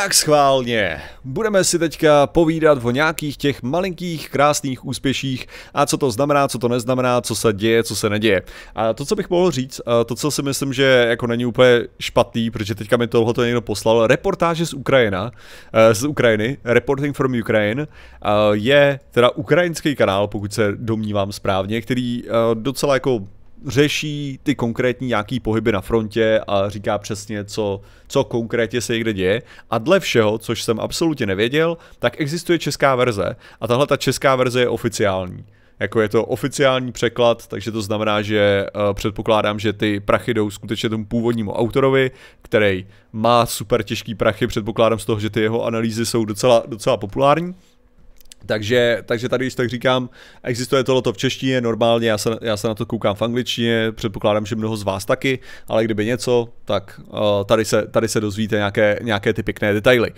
Tak schválně, budeme si teďka povídat o nějakých těch malinkých krásných úspěších a co to znamená, co to neznamená, co se děje, co se neděje. A to, co bych mohl říct, to, co si myslím, že jako není úplně špatný, protože teďka mi tohle to někdo poslal, reportáže z Ukrajina, eh, z Ukrajiny, Reporting from Ukraine, eh, je teda ukrajinský kanál, pokud se domnívám správně, který eh, docela jako řeší ty konkrétní nějaký pohyby na frontě a říká přesně, co, co konkrétně se někde děje. A dle všeho, což jsem absolutně nevěděl, tak existuje česká verze a tahle ta česká verze je oficiální. Jako je to oficiální překlad, takže to znamená, že uh, předpokládám, že ty prachy jdou skutečně tomu původnímu autorovi, který má super těžký prachy, předpokládám z toho, že ty jeho analýzy jsou docela, docela populární. Takže, takže tady, když tak říkám, existuje tohleto v češtině, normálně já se, já se na to koukám v angličtině, předpokládám, že mnoho z vás taky, ale kdyby něco, tak uh, tady, se, tady se dozvíte nějaké, nějaké ty pěkné detaily. Uh,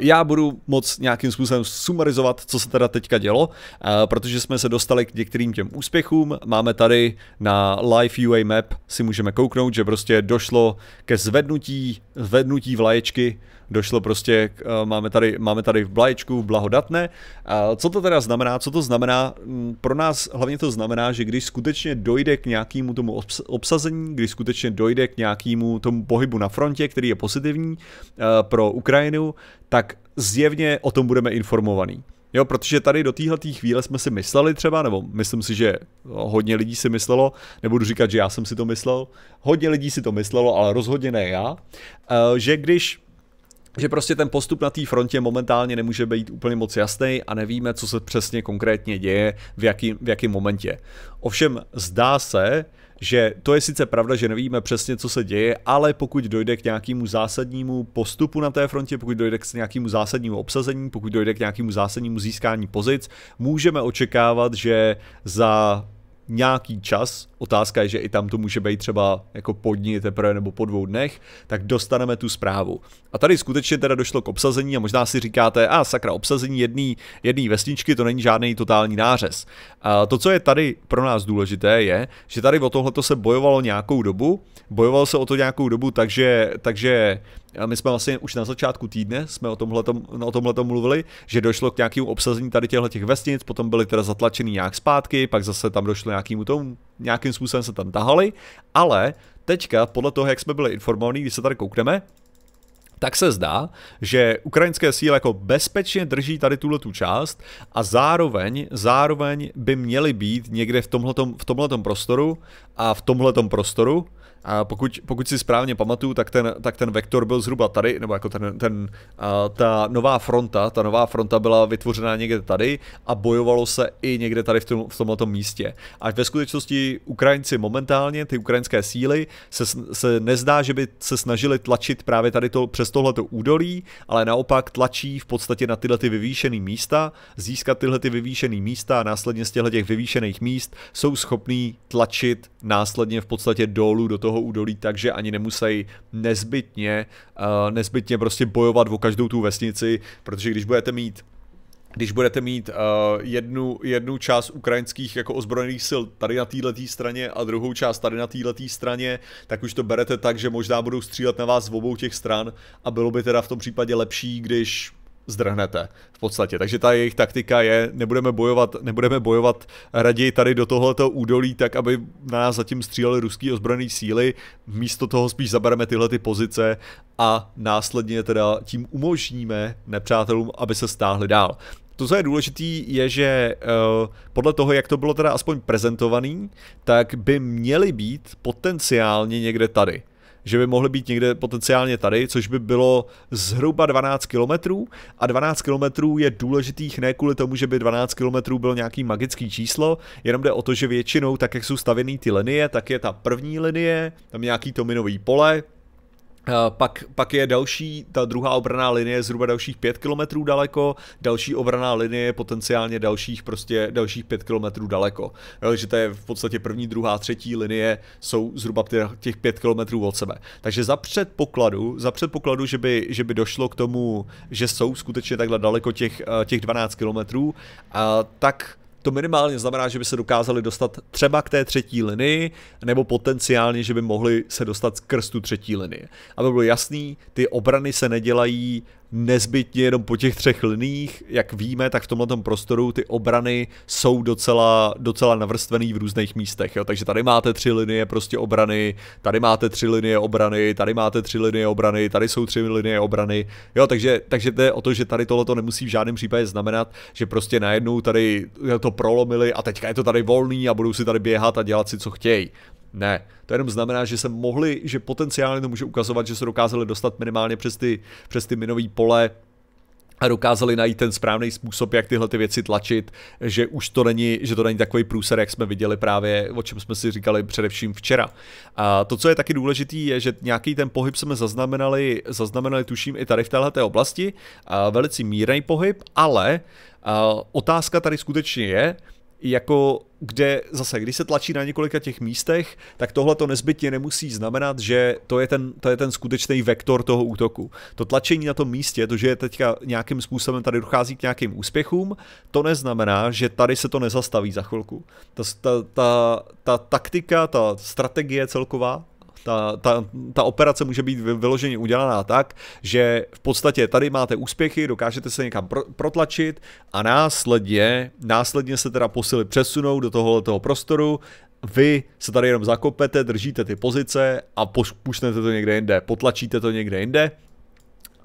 já budu moc nějakým způsobem sumarizovat, co se teda teďka dělo, uh, protože jsme se dostali k některým těm úspěchům. Máme tady na live UA map si můžeme kouknout, že prostě došlo ke zvednutí, zvednutí vlaječky, došlo prostě, k, uh, máme tady, máme tady vlaječku blahodatné, uh, a co to teda znamená? Co to znamená? Mm, pro nás hlavně to znamená, že když skutečně dojde k nějakému tomu obsazení, když skutečně dojde k nějakému tomu pohybu na frontě, který je pozitivní eh, pro Ukrajinu, tak zjevně o tom budeme informovaní. Jo, protože tady do téhle chvíle jsme si mysleli třeba, nebo myslím si, že no, hodně lidí si myslelo, nebudu říkat, že já jsem si to myslel, hodně lidí si to myslelo, ale rozhodně ne já, eh, že když že prostě ten postup na té frontě momentálně nemůže být úplně moc jasný a nevíme, co se přesně konkrétně děje, v jakém v jaký momentě. Ovšem zdá se, že to je sice pravda, že nevíme přesně, co se děje, ale pokud dojde k nějakému zásadnímu postupu na té frontě, pokud dojde k nějakému zásadnímu obsazení, pokud dojde k nějakému zásadnímu získání pozic, můžeme očekávat, že za nějaký čas, otázka je, že i tam to může být třeba jako po dní teprve nebo po dvou dnech, tak dostaneme tu zprávu. A tady skutečně teda došlo k obsazení a možná si říkáte, a ah, sakra, obsazení jedný, jedný vesničky, to není žádný totální nářez. A to, co je tady pro nás důležité, je, že tady o tohleto se bojovalo nějakou dobu, bojovalo se o to nějakou dobu, takže, takže my jsme vlastně už na začátku týdne jsme o tom o tomhletom mluvili, že došlo k nějakému obsazení tady těchto těch vesnic, potom byly teda zatlačeny nějak zpátky, pak zase tam došlo nějakému tomu nějakým způsobem se tam tahali, ale teďka podle toho, jak jsme byli informovaní, když se tady koukneme, tak se zdá, že ukrajinské síly jako bezpečně drží tady tuhle tu část a zároveň, zároveň by měly být někde v tomhletom, v tomhletom prostoru a v tomhletom prostoru. A pokud, pokud si správně pamatuju, tak ten, tak ten vektor byl zhruba tady, nebo jako ten, ten, uh, ta nová fronta, ta nová fronta byla vytvořena někde tady a bojovalo se i někde tady v, tom, v tomto místě. A ve skutečnosti Ukrajinci momentálně, ty ukrajinské síly, se, se nezdá, že by se snažili tlačit právě tady to přes přes tohleto údolí, ale naopak tlačí v podstatě na tyhle ty vyvýšené místa, získat tyhle ty vyvýšené místa a následně z těchto těch vyvýšených míst jsou schopní tlačit následně v podstatě dolů do toho údolí, takže ani nemusí nezbytně, eh, nezbytně prostě bojovat o každou tu vesnici, protože když budete mít když budete mít uh, jednu, jednu část ukrajinských jako ozbrojených sil tady na této straně a druhou část tady na této straně, tak už to berete tak, že možná budou střílet na vás z obou těch stran a bylo by teda v tom případě lepší, když zdrhnete v podstatě. Takže ta jejich taktika je, nebudeme bojovat, nebudeme bojovat raději tady do tohoto údolí, tak aby na nás zatím střílely ruský ozbrojené síly, místo toho spíš zabereme tyhle ty pozice a následně teda tím umožníme nepřátelům, aby se stáhli dál. To, co je důležité, je, že uh, podle toho, jak to bylo teda aspoň prezentovaný, tak by měly být potenciálně někde tady že by mohly být někde potenciálně tady, což by bylo zhruba 12 kilometrů a 12 kilometrů je důležitých ne kvůli tomu, že by 12 kilometrů bylo nějaký magický číslo, jenom jde o to, že většinou tak, jak jsou stavěné ty linie, tak je ta první linie, tam nějaký to minový pole, Eh, pak, pak je další, ta druhá obraná linie zhruba dalších 5 kilometrů daleko, další obraná linie potenciálně dalších prostě dalších 5 kilometrů daleko. Takže eh, to je v podstatě první, druhá, třetí linie jsou zhruba těch 5 kilometrů od sebe. Takže za předpokladu, za předpokladu, že by, že by došlo k tomu, že jsou skutečně takhle daleko těch, eh, těch 12 kilometrů, tak to minimálně znamená, že by se dokázali dostat třeba k té třetí linii, nebo potenciálně, že by mohli se dostat skrz tu třetí linii. Aby bylo jasný, ty obrany se nedělají nezbytně jenom po těch třech liních, jak víme, tak v tomhle prostoru ty obrany jsou docela, docela navrstvený v různých místech, jo? takže tady máte tři linie prostě obrany, tady máte tři linie obrany, tady máte tři linie obrany, tady jsou tři linie obrany, jo, takže, takže to je o to, že tady tohle to nemusí v žádném případě znamenat, že prostě najednou tady to prolomili a teďka je to tady volný a budou si tady běhat a dělat si, co chtějí. Ne. To jenom znamená, že se mohli, že potenciálně to může ukazovat, že se dokázali dostat minimálně přes ty, přes ty minový pole, a dokázali najít ten správný způsob, jak tyhle ty věci tlačit, že už to není, že to není takový průser, jak jsme viděli právě, o čem jsme si říkali především včera. A to, co je taky důležitý, je, že nějaký ten pohyb jsme zaznamenali, zaznamenali tuším i tady v této oblasti, a velice mírný pohyb, ale a otázka tady skutečně je, jako kde zase, když se tlačí na několika těch místech, tak tohle to nezbytně nemusí znamenat, že to je, ten, to je ten skutečný vektor toho útoku. To tlačení na tom místě, to, že je teďka nějakým způsobem tady dochází k nějakým úspěchům, to neznamená, že tady se to nezastaví za chvilku. Ta, ta, ta, ta taktika, ta strategie celková ta, ta, ta operace může být vyloženě udělaná tak, že v podstatě tady máte úspěchy, dokážete se někam pro, protlačit a následně, následně se teda posily přesunou do tohoto prostoru, vy se tady jenom zakopete, držíte ty pozice a pušnete to někde jinde, potlačíte to někde jinde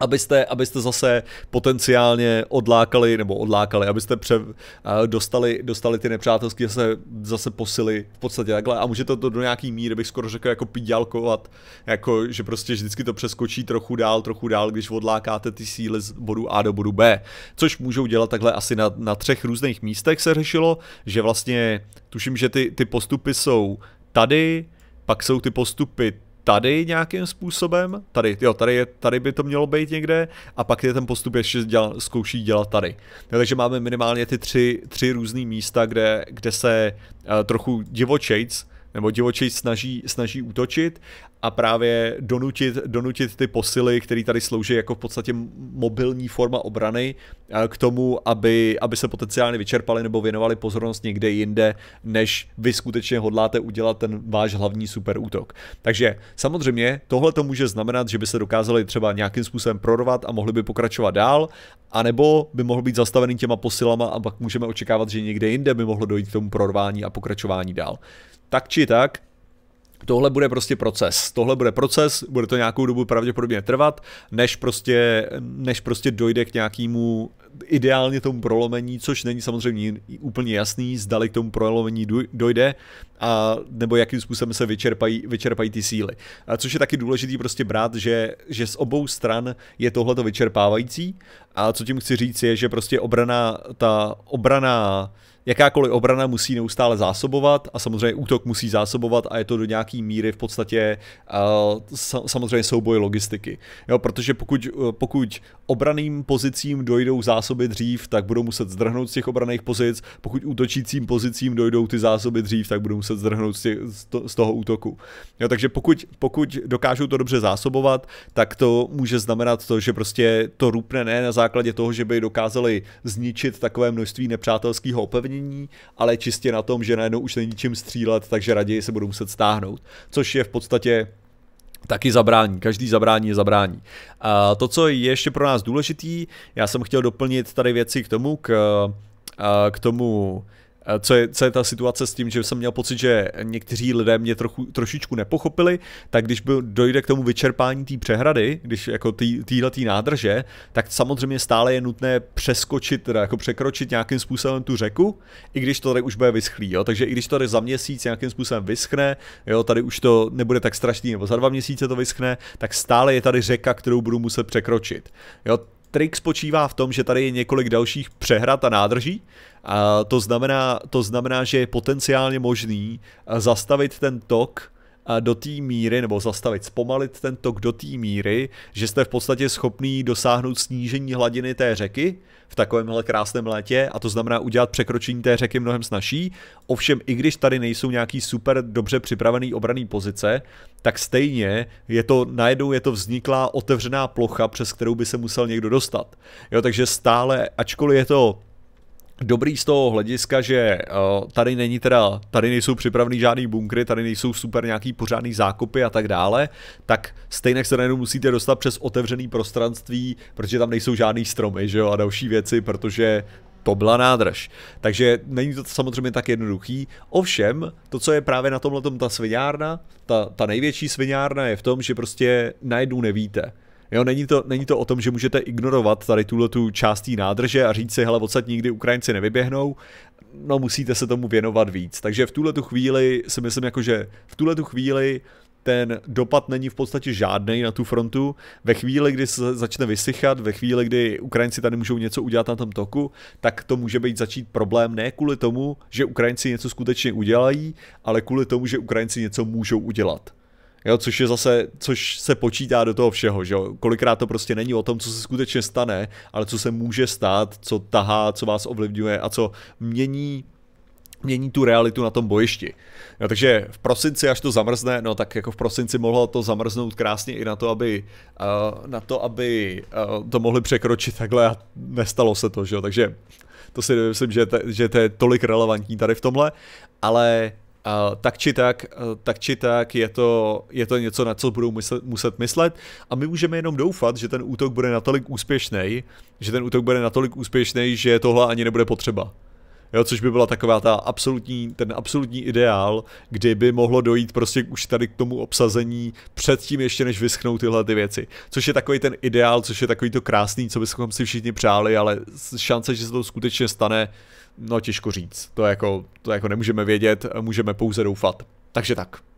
abyste, abyste zase potenciálně odlákali, nebo odlákali, abyste pře, eh, dostali, dostali ty nepřátelské zase, zase posily v podstatě takhle a můžete to do nějaký míry, bych skoro řekl, jako pidělkovat, jako, že prostě vždycky to přeskočí trochu dál, trochu dál, když odlákáte ty síly z bodu A do bodu B, což můžou dělat takhle asi na, na třech různých místech se řešilo, že vlastně tuším, že ty, ty postupy jsou tady, pak jsou ty postupy tady nějakým způsobem, tady, jo, tady, je, tady by to mělo být někde a pak je ten postup ještě děla, zkouší dělat tady. No, takže máme minimálně ty tři, tři různé místa, kde, kde se uh, trochu divočejc nebo divočej snaží, snaží útočit a právě donutit, donutit ty posily, které tady slouží jako v podstatě mobilní forma obrany, eh, k tomu, aby, aby se potenciálně vyčerpali nebo věnovali pozornost někde jinde, než vy skutečně hodláte udělat ten váš hlavní superútok. Takže samozřejmě tohle to může znamenat, že by se dokázali třeba nějakým způsobem prorovat a mohli by pokračovat dál, anebo by mohl být zastavený těma posilama a pak můžeme očekávat, že někde jinde by mohlo dojít k tomu prorvání a pokračování dál tak či tak, tohle bude prostě proces. Tohle bude proces, bude to nějakou dobu pravděpodobně trvat, než prostě, než prostě dojde k nějakému ideálně tomu prolomení, což není samozřejmě úplně jasný, zdali k tomu prolomení dojde, a, nebo jakým způsobem se vyčerpají, vyčerpají ty síly. A což je taky důležitý prostě brát, že, že z obou stran je tohleto vyčerpávající a co tím chci říct je, že prostě obrana, ta obrana jakákoliv obrana musí neustále zásobovat a samozřejmě útok musí zásobovat a je to do nějaký míry v podstatě uh, samozřejmě souboj logistiky. Jo, protože pokud, eh, pokud obraným pozicím dojdou zásoby dřív, tak budou muset zdrhnout z těch obraných pozic, pokud útočícím pozicím dojdou ty zásoby dřív, tak budou muset zdrhnout z, těch, z toho útoku. Jo, takže pokud, pokud dokážou to dobře zásobovat, tak to může znamenat to, že prostě to rupne ne na základě toho, že by dokázali zničit takové množství nepřátelského opevnění, zranění, ale čistě na tom, že najednou už není čím střílet, takže raději se budou muset stáhnout. Což je v podstatě taky zabrání. Každý zabrání je zabrání. A to, co je ještě pro nás důležitý, já jsem chtěl doplnit tady věci k tomu, k, k tomu Eh, co je, co je ta situace s tím, že jsem měl pocit, že někteří lidé mě trochu, trošičku nepochopili, tak když byl, dojde k tomu vyčerpání té přehrady, když jako téhle tý, nádrže, tak samozřejmě stále je nutné přeskočit, teda jako překročit nějakým způsobem tu řeku, i když to tady už bude vyschlý, jo? takže i když to tady za měsíc nějakým způsobem vyschne, jo, tady už to nebude tak strašný, nebo za dva měsíce to vyschne, tak stále je tady řeka, kterou budu muset překročit. Jo? Trik spočívá v tom, že tady je několik dalších přehrad a nádrží. A to, znamená, to znamená, že je potenciálně možný eh, zastavit ten tok do té míry, nebo zastavit, zpomalit ten tok do té míry, že jste v podstatě schopný dosáhnout snížení hladiny té řeky v takovémhle krásném létě, a to znamená udělat překročení té řeky mnohem snažší. Ovšem, i když tady nejsou nějaký super dobře připravený obraný pozice, tak stejně je to, najednou je to vzniklá otevřená plocha, přes kterou by se musel někdo dostat. Jo, takže stále, ačkoliv je to dobrý z toho hlediska, že eh, tady není teda, tady nejsou připravený žádný bunkry, tady nejsou super nějaký pořádný zákopy a tak dále, tak stejně se najednou musíte dostat přes otevřený prostranství, protože tam nejsou žádný stromy, že jo, a další věci, protože to byla nádrž. Takže není to samozřejmě tak jednoduchý. Ovšem, to, co je právě na tomhle ta sviňárna, ta, ta největší sviňárna je v tom, že prostě najednou nevíte. Jo, není to, není to o tom, že můžete ignorovat tady tuhle tu částí nádrže a říct si, hele, odsad nikdy Ukrajinci nevyběhnou, no musíte se tomu věnovat víc. Takže v tuhle tu chvíli si myslím, jako že v tuhle tu chvíli ten dopad není v podstatě žádný na tu frontu. Ve chvíli, kdy se začne vysychat, ve chvíli, kdy Ukrajinci tady můžou něco udělat na tom toku, tak to může být začít problém ne kvůli tomu, že Ukrajinci něco skutečně udělají, ale kvůli tomu, že Ukrajinci něco můžou udělat. Jo, což je zase, což se počítá do toho všeho, že jo? Kolikrát to prostě není o tom, co se skutečně stane, ale co se může stát, co tahá, co vás ovlivňuje a co mění mění tu realitu na tom bojišti. No, takže v prosinci, až to zamrzne, no tak jako v prosinci mohlo to zamrznout krásně i na to, aby, uh, na to, aby uh, to mohli překročit takhle a nestalo se to, že jo. Takže to si myslím, že, te, že to je tolik relevantní tady v tomhle, ale a tak či tak, tak či tak je to, je to něco, na co budou myslet, muset myslet a my můžeme jenom doufat, že ten útok bude natolik úspěšný, že ten útok bude natolik úspěšný, že tohle ani nebude potřeba. Jo, což by byla taková ta absolutní, ten absolutní ideál, by mohlo dojít prostě už tady k tomu obsazení předtím ještě než vyschnou tyhle ty věci. Což je takový ten ideál, což je takový to krásný, co bychom si všichni přáli, ale šance, že se to skutečně stane, uh, No těžko říct, to jako, to jako nemůžeme vědět, můžeme pouze doufat. Takže tak.